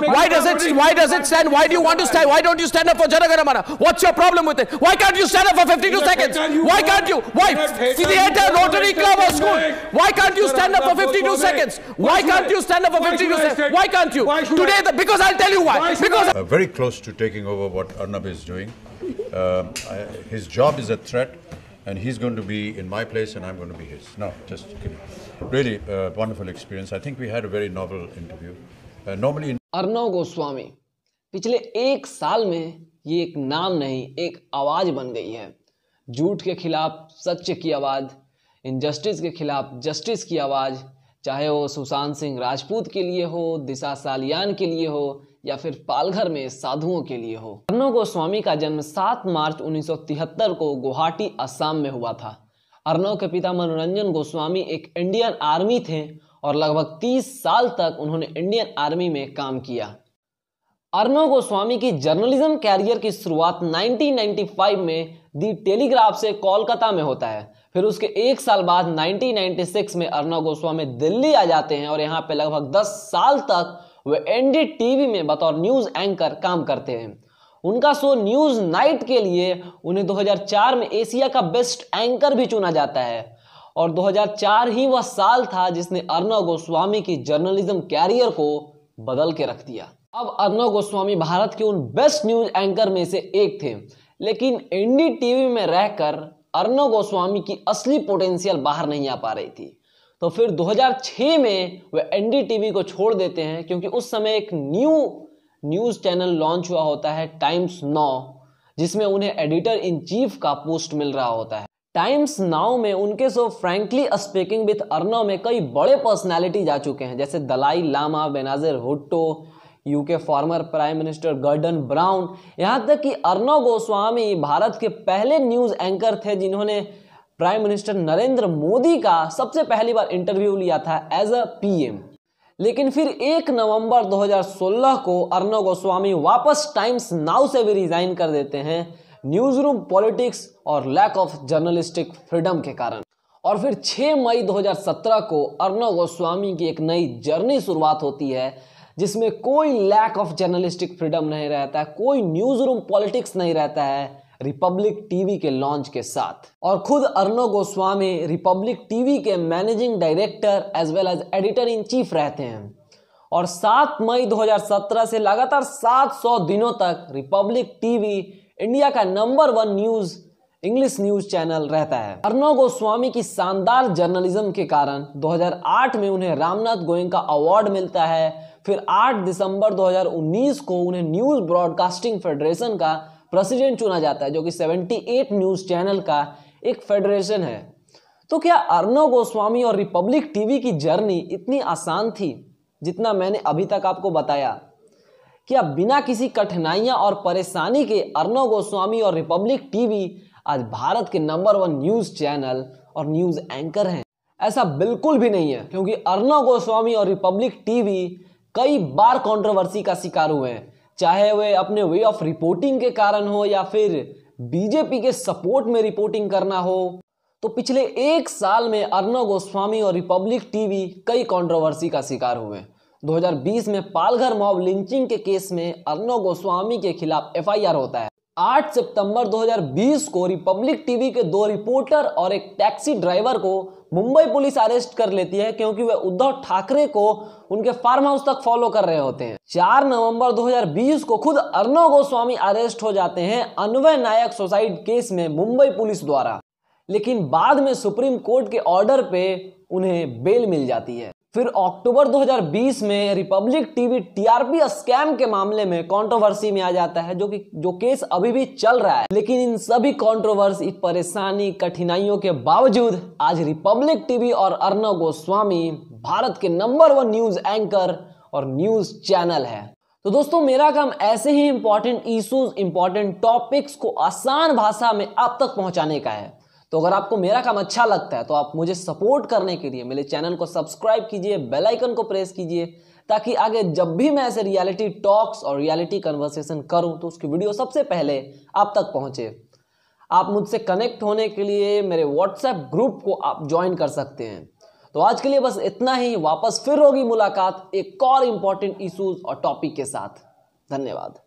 Why does it why does it stand? Why do you want to stand? Why don't you stand up for Janaganamana? What's your problem with it? Why can't you stand up for 52 seconds? Why can't you? Why? Theater, Rotary Club or school. Why can't you stand up for 52 seconds? Why can't you stand up for 52 seconds? Why can't you? Today, the, because I'll tell you why. Because uh, very close to taking over what Arnab is doing. Uh, I, his job is a threat and he's going to be in my place and I'm going to be his. No, just kidding. Really uh, wonderful experience. I think we had a very novel interview. Uh, normally. In Arnav Goswami पिछले एक साल में ये एक नाम नहीं एक आवाज़ बन गई है झूठ के खिलाफ सत्य की आवाज़ इनजस्टिस के खिलाफ जस्टिस की आवाज़ चाहे वो सुशांत सिंह राजपूत के लिए हो दिशा सालियान के लिए हो या फिर पालघर में साधुओं के लिए हो अर्नव गोस्वामी का जन्म 7 मार्च 1973 को गुवाहाटी असम में हुआ था अर्नव के पिता मनोरंजन गोस्वामी एक इंडियन आर्मी थे और लगभग 30 साल तक उन्होंने इंडियन आर्मी में काम किया अर्नव गोस्वामी की जर्नलिज्म कैरियर की शुरुआत 1995 में दी टेलीग्राफ से कोलकाता में होता है फिर उसके एक साल बाद 1996 में अर्नव गोस्वामी दिल्ली आ जाते हैं और यहाँ पे लगभग 10 साल तक वे एनडीटीवी में बतौर न्यूज़ एंकर काम करते हैं उनका शो न्यूज़ नाइट के लिए उन्हें 2004 में एशिया का बेस्ट एंकर भी चुना जाता है और 2004 ही वह साल था जिसने अर्नव गोस्वामी की जर्नलिज्म कैरियर को बदल के रख दिया अब अर्नव गोस्वामी भारत के उन बेस्ट न्यूज एंकर में से एक थे लेकिन टीवी में रहकर अर्नव गोस्वामी की असली पोटेंशियल बाहर नहीं आ पा रही थी तो फिर 2006 में वे एनडीटीवी को छोड़ देते हैं क्योंकि उस समय एक न्यू न्यूज़ चैनल लॉन्च हुआ होता है टाइम्स नौ जिसमें उन्हें एडिटर इन चीफ का पोस्ट मिल रहा होता है टाइम्स नाउ में उनके show frankly speaking with Arnab में कई बड़े पर्सनैलिटी जा चुके हैं जैसे Dalai Lama Benazir Bhutto UK former prime minister Gordon Brown यहाँ तक कि अर्नो गोस्वामी भारत के पहले न्यूज़ एंकर थे जिन्होंने प्राइम मिनिस्टर नरेंद्र मोदी का सबसे पहली बार इंटरव्यू लिया था एज अ पीएम लेकिन फिर 1 नवंबर 2016 को अर्नो गोस्वामी वापस टाइम्स नाउ से भी रिजाइन कर देते हैं न्यूज रूम पॉलिटिक्स और लैक ऑफ जर्नलिस्टिक फ्रीडम के कारण और फिर 6 मई 2017 को अर्णव गोस्वामी की एक नई जर्नी शुरुआत होती है जिसमें कोई लैक ऑफ जर्नलिस्टिक फ्रीडम नहीं रहता है कोई न्यूज रूम पॉलिटिक्स नहीं रहता है रिपब्लिक टीवी के लॉन्च के साथ और खुद अर्णव गोस्वामी रिपब्लिक टीवी के managing director as well as editor in chief रहते हैं और 7 मई 2017 से लगातार 700 दिनों तक रिपब्लिक टीवी इंडिया का number one news English news channel रहता है अर्नव गोस्वामी की शानदार जर्नलिज्म के कारण 2008 में उन्हें रामनाथ गोयंग का अवार्ड मिलता है फिर 8 दिसंबर 2019 को उन्हें न्यूज ब्रॉडकास्टिंग फेडरेशन का प्रेसिडेंट चुना जाता है जो कि 78 न्यूज चैनल का एक फेडरेशन है तो क्या अर्नव गोस्वामी और रिपब्लिक टीवी की जर्नी इतनी आसान थी जितना मैंने अभी तक आपको बताया कि अब बिना किसी कठिनाइयां और परेशानी के अर्नव गोस्वामी और रिपब्लिक टीवी आज भारत के नंबर वन न्यूज़ चैनल और न्यूज़ एंकर हैं ऐसा बिल्कुल भी नहीं है क्योंकि अर्नव गोस्वामी और रिपब्लिक टीवी कई बार कंट्रोवर्सी का शिकार हुए हैं चाहे वे अपने वे ऑफ रिपोर्टिंग के कारण हो या फिर बीजेपी के सपोर्ट में रिपोर्टिंग करना हो तो पिछले एक साल में अर्नव गोस्वामी और रिपब्लिक टीवी कई कंट्रोवर्सी का शिकार हुए हैं 2020 में पालघर मॉब लिंचिंग के केस में अर्णव गोस्वामी के खिलाफ एफआईआर होता है 8 सितंबर 2020 को रिपब्लिक टीवी के दो रिपोर्टर और एक टैक्सी ड्राइवर को मुंबई पुलिस अरेस्ट कर लेती है क्योंकि वे उद्धव ठाकरे को उनके फार्म हाउस तक फॉलो कर रहे होते हैं 4 नवंबर 2020 को खुद अर्णव गोस्वामी अरेस्ट हो जाते हैं अनवय नायक सुसाइड केस में मुंबई पुलिस द्वारा लेकिन बाद में सुप्रीम कोर्ट के ऑर्डर पे उन्हें बेल मिल जाती है फिर अक्टूबर 2020 में रिपब्लिक टीवी टीआरपी स्कैम के मामले में कंट्रोवर्सी में आ जाता है जो कि जो केस अभी भी चल रहा है लेकिन इन सभी कंट्रोवर्सी परेशानी कठिनाइयों के बावजूद आज रिपब्लिक टीवी और अर्णव गोस्वामी भारत के नंबर वन न्यूज एंकर और न्यूज चैनल है तो दोस्तों मेरा काम ऐसे ही इंपॉर्टेंट इशूज इंपॉर्टेंट टॉपिक्स को आसान भाषा में आप तक पहुंचाने का है तो अगर आपको मेरा काम अच्छा लगता है तो आप मुझे सपोर्ट करने के लिए मेरे चैनल को सब्सक्राइब कीजिए बेल आइकन को प्रेस कीजिए ताकि आगे जब भी मैं ऐसे रियलिटी टॉक्स और रियलिटी कन्वर्सेशन करूं तो उसकी वीडियो सबसे पहले आप तक पहुंचे आप मुझसे कनेक्ट होने के लिए मेरे व्हाट्सएप ग्रुप को आप ज्वाइन कर सकते हैं तो आज के लिए बस इतना ही वापस फिर होगी मुलाकात एक और इम्पॉर्टेंट इशूज और टॉपिक के साथ धन्यवाद